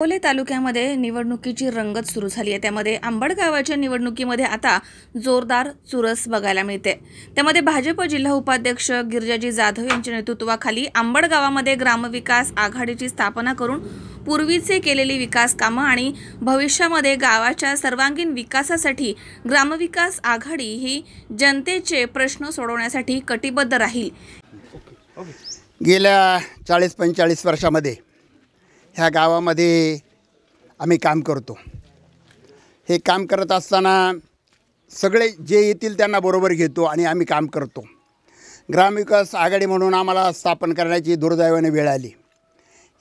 अकोले तालुक्यामध्ये निवडणुकीची रंगत सुरू झाली आहे त्यामध्ये आंबड गावाच्या निवडणुकीमध्ये आता जोरदार चुरस बघायला मिळते त्यामध्ये भाजप जिल्हा उपाध्यक्ष गिरजाजी जाधव यांच्या नेतृत्वाखाली आंबड गावामध्ये ग्रामविकास आघाडीची स्थापना करून पूर्वीचे केलेली विकास कामं आणि भविष्यामध्ये गावाच्या सर्वांगीण विकासासाठी ग्रामविकास आघाडी ही जनतेचे प्रश्न सोडवण्यासाठी कटिबद्ध राहील गेल्या चाळीस पंचेचाळीस वर्षामध्ये ह्या गावामध्ये आम्ही काम करतो हे काम करत असताना सगळे जे येतील त्यांना बरोबर घेतो आणि आम्ही काम करतो ग्रामविकास आघाडी म्हणून आम्हाला स्थापन करण्याची दुर्दैवाने वेळ आली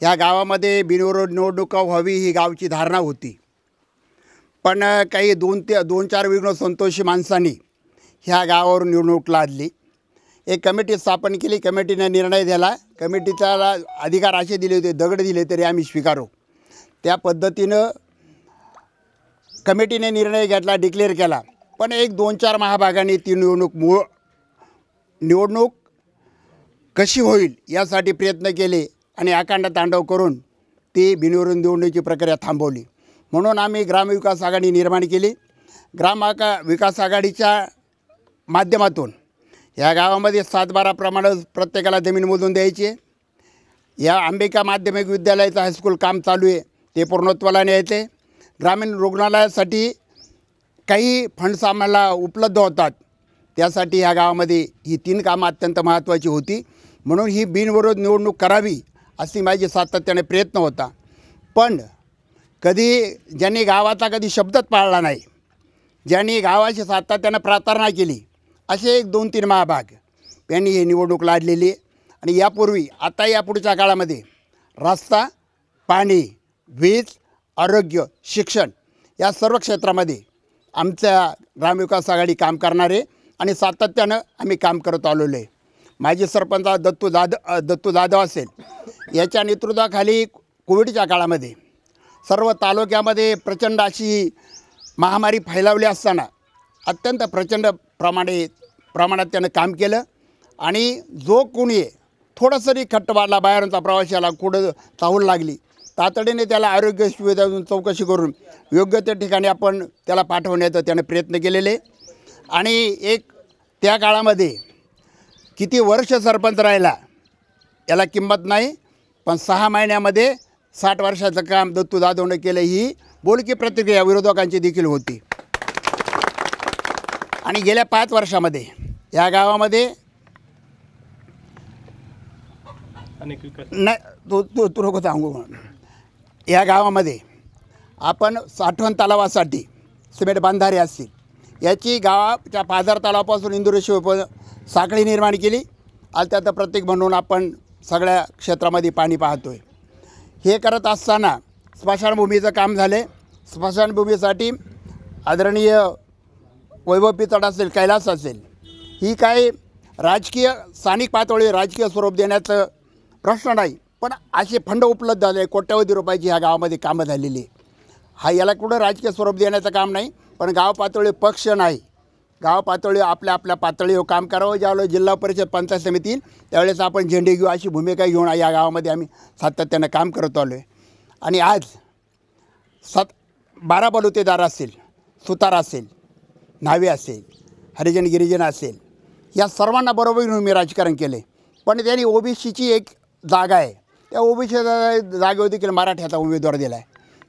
ह्या गावामध्ये बिनविरोध निवडणुका व्हावी ही गावची धारणा होती पण काही दोन ते दोन चार विघ्न संतोषी माणसांनी ह्या गावावर निवडणूक लादली एक कमिटी स्थापन केली कमिटीने निर्णय दिला कमिटीचा अधिकार असे दिले होते दगड दिले तरी आम्ही स्वीकारू त्या पद्धतीनं कमिटीने निर्णय घेतला डिक्लेअर केला पण एक दोन चार महाभागाने ती निवडणूक मूळ निवडणूक कशी होईल यासाठी प्रयत्न केले आणि अखंड तांडव करून ती बिनविरोध निवडणुकीची प्रक्रिया थांबवली म्हणून आम्ही ग्रामविकास आघाडी निर्माण केली ग्राम विकास आघाडीच्या माध्यमातून या गावामध्ये सातबारा प्रमाणे प्रत्येकाला जमीन मोजून द्यायची आहे या अंबिका माध्यमिक विद्यालयाचं हायस्कूल काम चालू आहे ते पूर्णत्वाला न्यायचे ग्रामीण रुग्णालयासाठी काही फंड्स आम्हाला उपलब्ध होतात त्यासाठी ह्या गावामध्ये ही तीन कामं अत्यंत महत्त्वाची होती म्हणून ही बिनविरोध निवडणूक करावी अशी माझी सातत्याने प्रयत्न होता पण कधी ज्यांनी गावाचा कधी शब्दच पाळला नाही ज्यांनी गावाची सातत्याने प्रार्थना केली असे एक दोन तीन महाभाग यांनी हे निवडणूक लाडलेली आहे आणि यापूर्वी आता या पुढच्या काळामध्ये रस्ता पाणी वीज आरोग्य शिक्षण या सर्व क्षेत्रामध्ये आमच्या ग्रामविकास आघाडी काम करणारे आणि सातत्यानं आम्ही काम करत आलेलो आहे माजी सरपंच दत्तू जाधव दत्तू जाधव असेल याच्या नेतृत्वाखाली कोविडच्या काळामध्ये सर्व तालुक्यामध्ये प्रचंड अशी महामारी फैलावली असताना अत्यंत प्रचंड प्रमाणे प्रमाणात त्यानं काम केलं आणि जो कोणी थोडंसं जरी खट्ट वाढला बाहेरचा प्रवाशाला कुठं चाहूल लागली तातडीने त्याला आरोग्य सुविधा चौकशी करून योग्य त्या ठिकाणी आपण त्याला पाठवण्याचा त्याने प्रयत्न केलेले आणि एक त्या काळामध्ये किती वर्ष सरपंच राहिला याला किंमत नाही पण सहा महिन्यामध्ये साठ वर्षाचं काम दत्तू जाधवनं केलं ही बोलकी प्रतिक्रिया विरोधकांची देखील होती आणि गेल्या पाच वर्षामध्ये या गावामध्ये नाही तू तू नको सांगू या गावामध्ये आपण साठवण तलावासाठी सिमेंट बांधारे असतील याची गावाच्या पाझर तलावापासून इंदुरेश्वर साखळी निर्माण केली आणि त्यात प्रत्येक म्हणून आपण सगळ्या क्षेत्रामध्ये पाणी पाहतो आहे हे करत असताना स्मशानभूमीचं काम झाले स्मशानभूमीसाठी आदरणीय वैभव पितळ असेल कैलास असेल ही काय राजकीय स्थानिक पातळीवर राजकीय स्वरूप देण्याचं प्रश्न नाही पण असे फंड उपलब्ध झाले कोट्यावधी रुपयाची ह्या गावामध्ये कामं झालेली हा याला कुठं राजकीय स्वरूप देण्याचं काम नाही पण गाव पातळी पक्ष नाही गाव पातळी आपल्या आपल्या पातळीवर काम करावं ज्यावेळेस जिल्हा परिषद पंचायत समिती त्यावेळेस आपण झेंडे घेऊ अशी भूमिका घेऊन या गावामध्ये आम्ही सातत्यानं काम करत आलो आहे आणि आज सात बारा बलुतेदार असेल सुतार असेल न्हावे असेल हरिजन गिरिजन असेल या सर्वांना बरोबर घेऊन मी राजकारण केले पण त्यांनी ओबीसीची एक जागा आहे त्या ओबीसी जागेवर देखील मराठ्याचा उमेदवार दिला आहे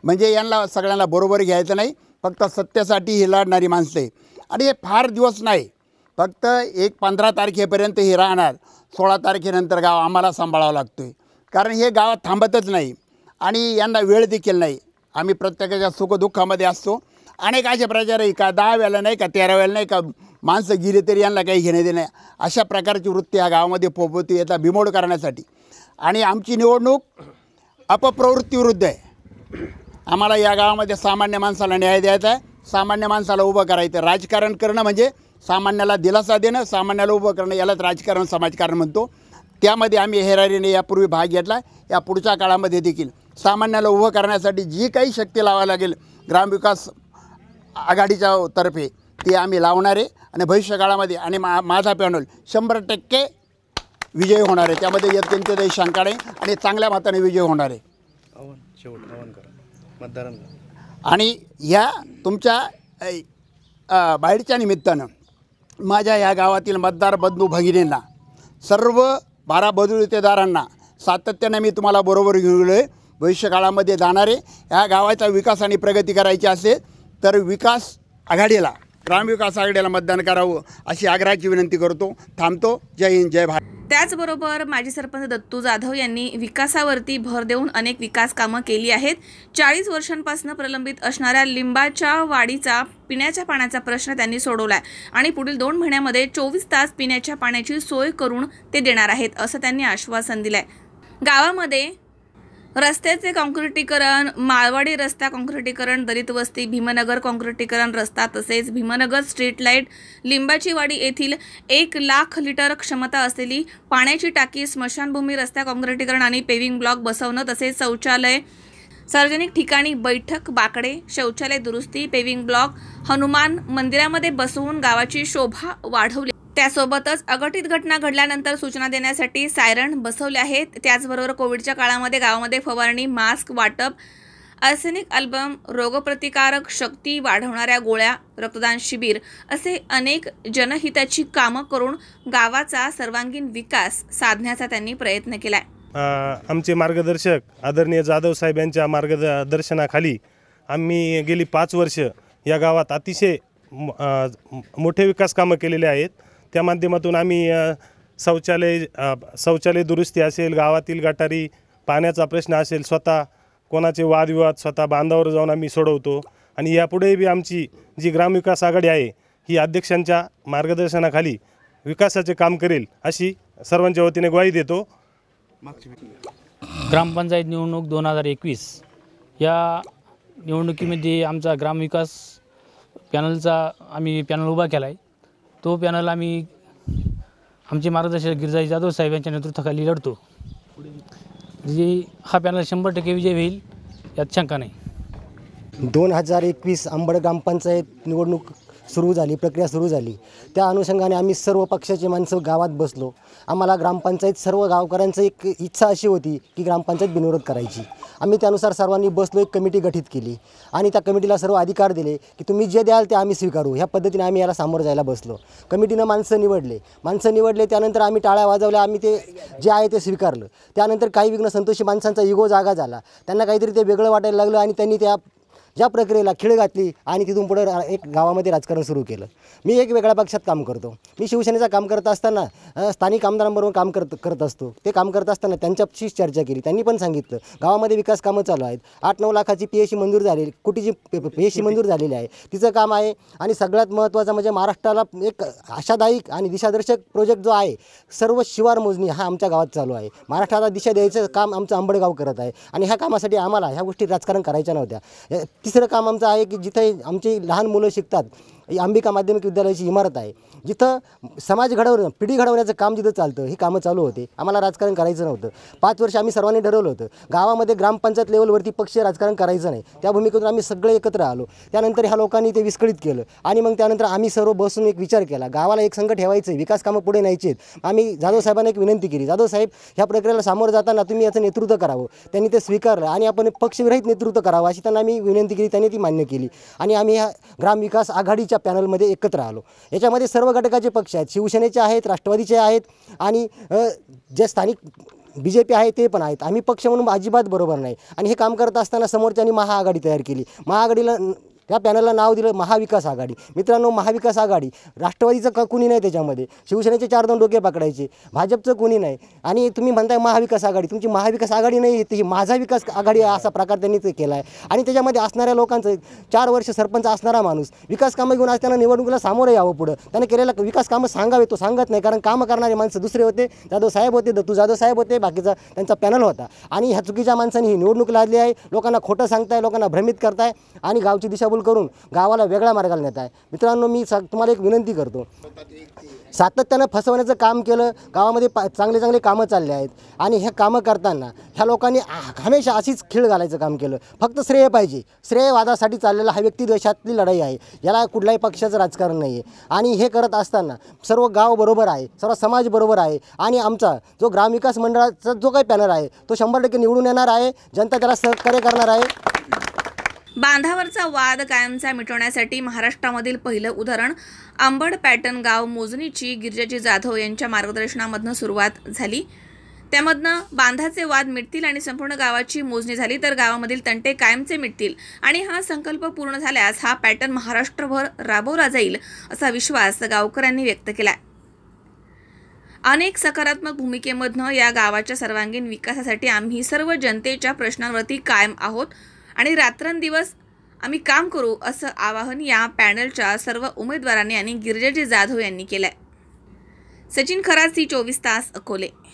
म्हणजे यांना सगळ्यांना बरोबर घ्यायचं नाही फक्त सत्तेसाठी ही लढणारी आहे आणि हे फार दिवस नाही फक्त एक पंधरा तारखेपर्यंत हे राहणार सोळा तारखेनंतर गाव आम्हाला सांभाळावं लागतो आहे कारण हे गाव थांबतच नाही आणि यांना वेळ देखील नाही आम्ही प्रत्येकाच्या सुखदुःखामध्ये असतो अनेक असे प्रचार आहे का दहा वेळेला नाही का तेरा वेळेला नाही का माणसं गेली तरी यांना काही घेणे देणे अशा प्रकारची वृत्ती या गावामध्ये पोपवती याचा बिमोड करण्यासाठी आणि आमची निवडणूक अपप्रवृत्तीविरुद्ध आहे आम्हाला या गावामध्ये सामान्य माणसाला न्याय द्यायचा आहे सामान्य माणसाला उभं करायचं राजकारण करणं म्हणजे सामान्याला दिलासा देणं सामान्याला उभं करणं यालाच राजकारण समाजकारण म्हणतो त्यामध्ये आम्ही हेरारीने यापूर्वी भाग घेतला या पुढच्या काळामध्ये देखील सामान्याला उभं करण्यासाठी जी काही शक्ती लावावी लागेल ग्रामविकास आघाडीच्या तर्फे ते आम्ही लावणार आहे आणि भविष्यकाळामध्ये आणि मा माझा पॅनल शंभर टक्के विजय होणार आहे त्यामध्ये अत्यंत काही शंका नाही आणि चांगल्या मताने विजय होणार आहे आणि ह्या तुमच्या बाहेरच्या निमित्तानं माझ्या या गावातील मतदार बंधू भगिनींना सर्व बारा बदलुतेदारांना सातत्याने मी तुम्हाला बरोबर घेऊन आहे भविष्यकाळामध्ये जाणारे ह्या गावाचा विकास आणि प्रगती करायची असेल तर विकास आघाडीला ग्रामविकास आघाडीला मतदान करावं अशी आग्रहाची विनंती करतो थांबतो जय हिंद जय भारत त्याचबरोबर माजी सरपंच दत्तू जाधव यांनी विकासावरती भर देऊन अनेक विकास कामं केली आहेत चाळीस वर्षांपासून प्रलंबित असणाऱ्या लिंबाच्या वाढीचा पिण्याच्या पाण्याचा प्रश्न त्यांनी सोडवला आहे आणि पुढील दोन महिन्यामध्ये चोवीस तास पिण्याच्या पाण्याची सोय करून ते देणार आहेत असं त्यांनी आश्वासन दिलं आहे गावामध्ये रस्त्याचे कॉन्क्रिटीकरण माळवाडी रस्ता कॉन्क्रिटीकरण दलित वस्ती भीमनगर कॉन्क्रिटीकरण रस्ता तसेच भीमनगर स्ट्रीट लाईट लिंबाचीवाडी येथील एक लाख लिटर क्षमता असलेली पाण्याची टाकी स्मशानभूमी रस्ता कॉन्क्रिटीकरण आणि पेविंग ब्लॉक बसवणं तसेच शौचालय सार्वजनिक ठिकाणी बैठक बाकडे शौचालय दुरुस्ती पेविंग ब्लॉक हनुमान मंदिरामध्ये बसवून गावाची शोभा वाढवली त्यासोबतच अघटित घटना घडल्यानंतर सूचना देण्यासाठी सायरन बसवले आहेत त्याचबरोबर कोविडच्या काळामध्ये गावामध्ये फवारणी मास्क वाटप अर्सेनिक अल्बम रोगप्रतिकारक शक्ती वाढवणाऱ्या गोळ्या रक्तदान शिबिर असे अनेक जनहिताची कामं करून गावाचा सर्वांगीण विकास साधण्याचा त्यांनी प्रयत्न केला आहे आमचे मार्गदर्शक आदरणीय जाधव साहेब यांच्या मार्गदर्शनाखाली आम्ही गेली पाच वर्ष या गावात अतिशय मोठे विकास कामं केलेले आहेत त्या माध्यमातून आम्ही शौचालय शौचालय दुरुस्ती असेल गावातील गटारी पाण्याचा प्रश्न असेल स्वतः कोणाचे वादविवाद स्वतः बांधावर जाऊन आम्ही सोडवतो आणि यापुढेही बी आमची जी ग्रामविकास आघाडी आहे ही अध्यक्षांच्या मार्गदर्शनाखाली विकासाचे काम करेल अशी सर्वांच्या वतीने ग्वाही देतो ग्रामपंचायत निवडणूक दोन हजार एकवीस या निवडणुकीमध्ये आमचा ग्रामविकास पॅनलचा आम्ही पॅनल उभा केला आहे तो पॅनल आम्ही आमचे मार्गदर्शक गिरजा जाधव साहेब यांच्या नेतृत्वाखाली लढतो जी म्हणजे हा पॅनल शंभर टक्के विजय होईल यात शंका नाही दोन हजार एकवीस आंबड ग्रामपंचायत निवडणूक सुरू झाली प्रक्रिया सुरू झाली त्या अनुषंगाने आम्ही सर्व पक्षाचे माणसं गावात बसलो आम्हाला ग्रामपंचायत सर्व गावकऱ्यांचं एक इच्छा अशी होती की ग्रामपंचायत बिनविरोध करायची आम्ही त्यानुसार सर्वांनी बसलो एक कमिटी गठीत केली आणि त्या कमिटीला सर्व अधिकार दिले की तुम्ही जे द्याल ते आम्ही स्वीकारू ह्या पद्धतीने आम्ही याला सामोरं जायला बसलो कमिटीनं माणसं निवडले माणसं निवडले त्यानंतर आम्ही टाळ्या वाजवल्या आम्ही ते जे आहे ते स्वीकारलं त्यानंतर काही विघ्न संतोषी माणसांचा इगो जागा झाला त्यांना काहीतरी ते वेगळं वाटायला लागलं आणि त्यांनी त्या ज्या प्रक्रियेला खिळ घातली आणि तिथून पुढे एक गावामध्ये राजकारण सुरू केलं मी एक वेगळ्या पक्षात काम करतो मी शिवसेनेचं काम करत असताना स्थानिक आमदारांबरोबर काम करत करत असतो ते काम करत असताना त्यांच्याशी चर्चा केली त्यांनी पण सांगितलं गावामध्ये विकास कामं चालू आहेत आठ नऊ लाखाची पी एच सी मंजूर झालेली कुठेची पी एच सी मंजूर झालेली आहे तिचं काम आहे आणि सगळ्यात महत्त्वाचं म्हणजे महाराष्ट्राला एक आशादायक आणि दिशादर्शक प्रोजेक्ट जो आहे सर्व शिवार मोजणी हा आमच्या गावात चालू आहे महाराष्ट्राला दिशा द्यायचं काम आमचं आंबडगाव करत आहे आणि ह्या कामासाठी आम्हाला ह्या गोष्टी राजकारण करायच्या नव्हत्या तिसरं काम आमचं आहे की जिथे आमची लहान मुलं शिकतात अंबिका माध्यमिक विद्यालयाची इमारत आहे जिथं समाज घडवणं पिढी घडवण्याचं काम जिथं चालतं हे कामं चालू होते आम्हाला राजकारण करायचं नव्हतं पाच वर्ष आम्ही सर्वांनी ठरवलं होतं गावामध्ये ग्रामपंचायत लेवलवरती पक्षीय राजकारण करायचं नाही त्या भूमिकेतून आम्ही सगळे एकत्र आलो त्यानंतर ह्या लोकांनी ते विस्कळीत केलं आणि मग त्यानंतर आम्ही सर्व बसून एक विचार केला गावाला एक संघ ठेवायचं विकास कामं पुढे न्यायचे आम्ही जाधव साहेबांना एक विनंती केली जाधव साहेब ह्या प्रक्रियेला सामोरं जाताना तुम्ही याचं नेतृत्व करावं त्यांनी ते स्वीकारलं आणि आपण पक्षविरहित नेतृत्व करावं अशी त्यांना आम्ही विनंती केली त्यांनी ती मान्य केली आणि आम्ही ह्या ग्रामविकास आघाडीच्या पॅनलमध्ये एकत्र आलो याच्यामध्ये सर्व घटकाचे पक्ष आहेत शिवसेनेचे आहेत राष्ट्रवादीचे आहेत आणि जे स्थानिक बी जे पी आहे ते पण आहेत आम्ही पक्ष म्हणून अजिबात बरोबर नाही आणि हे काम करत असताना समोरच्यांनी महाआघाडी तयार केली महाआघाडीला त्या पॅनलला नाव दिलं महाविकास आघाडी मित्रांनो महाविकास आघाडी राष्ट्रवादीचं का कुणी नाही त्याच्यामध्ये शिवसेनेचे चार दोन डोके पकडायचे भाजपचं कुणी नाही आणि तुम्ही म्हणताय महाविकास आघाडी तुमची महाविकास आघाडी नाही ही माझा विकास आघाडी असा प्रकार त्यांनी ते केला आहे आणि त्याच्यामध्ये असणाऱ्या लोकांचं चार वर्ष सरपंच असणारा माणूस विकास कामं घेऊन आज त्यांना निवडणुकीला सामोरं यावं पुढं त्याने केलेलं विकास कामं सांगावे तो सांगत नाही कारण कामं करणारे माणसं दुसरे होते जाधव साहेब होते दत्तू जाधव साहेब होते बाकीचा त्यांचा पॅनल होता आणि ह्या चुकीच्या माणसांनी ही निवडणूक लादली आहे लोकांना खोटं सांगताय लोकांना भ्रमित करताय आणि गावची दिशा कबूल करून गावाला वेगळ्या मार्गाला नेत आहे मित्रांनो मी तुम्हाला एक विनंती करतो सातत्यानं फसवण्याचं काम केलं गावामध्ये पा चांगले चांगले कामं चालले आहेत आणि हे कामं करताना ह्या लोकांनी हमेशा अशीच खेळ घालायचं काम केलं फक्त श्रेय पाहिजे श्रेयवादासाठी चाललेला हा व्यक्ती देशातली लढाई आहे याला कुठल्याही पक्षाचं राजकारण नाही आहे आणि हे करत असताना सर्व गाव बरोबर आहे सर्व समाज बरोबर आहे आणि आमचा जो ग्रामविकास मंडळाचा जो काही पॅनल आहे तो शंभर टक्के निवडून येणार आहे जनता त्याला सहकार्य करणार आहे बांधावरचा वाद कायमचा मिटवण्यासाठी महाराष्ट्रामधील पहिलं उदाहरण आंबड पॅटर्न गाव मोजणीची गिरजाजी जाधव यांच्या मार्गदर्शनामधनं सुरुवात झाली त्यामधनं बांधाचे वाद मिटतील आणि संपूर्ण गावाची मोजणी झाली तर गावामधील तंटे कायमचे मिटतील आणि हा संकल्प पूर्ण झाल्यास हा पॅटर्न महाराष्ट्रभर राबवला जाईल असा विश्वास गावकऱ्यांनी व्यक्त केला अनेक सकारात्मक भूमिकेमधनं या गावाच्या सर्वांगीण विकासासाठी आम्ही सर्व जनतेच्या प्रश्नांवरती कायम आहोत आणि रात्रंदिवस आम्ही काम करू असं आवाहन या पॅनलच्या सर्व उमेदवारांनी आणि गिरिजाजी जाधव यांनी केलं आहे सचिन खरासी ती चोवीस तास अकोले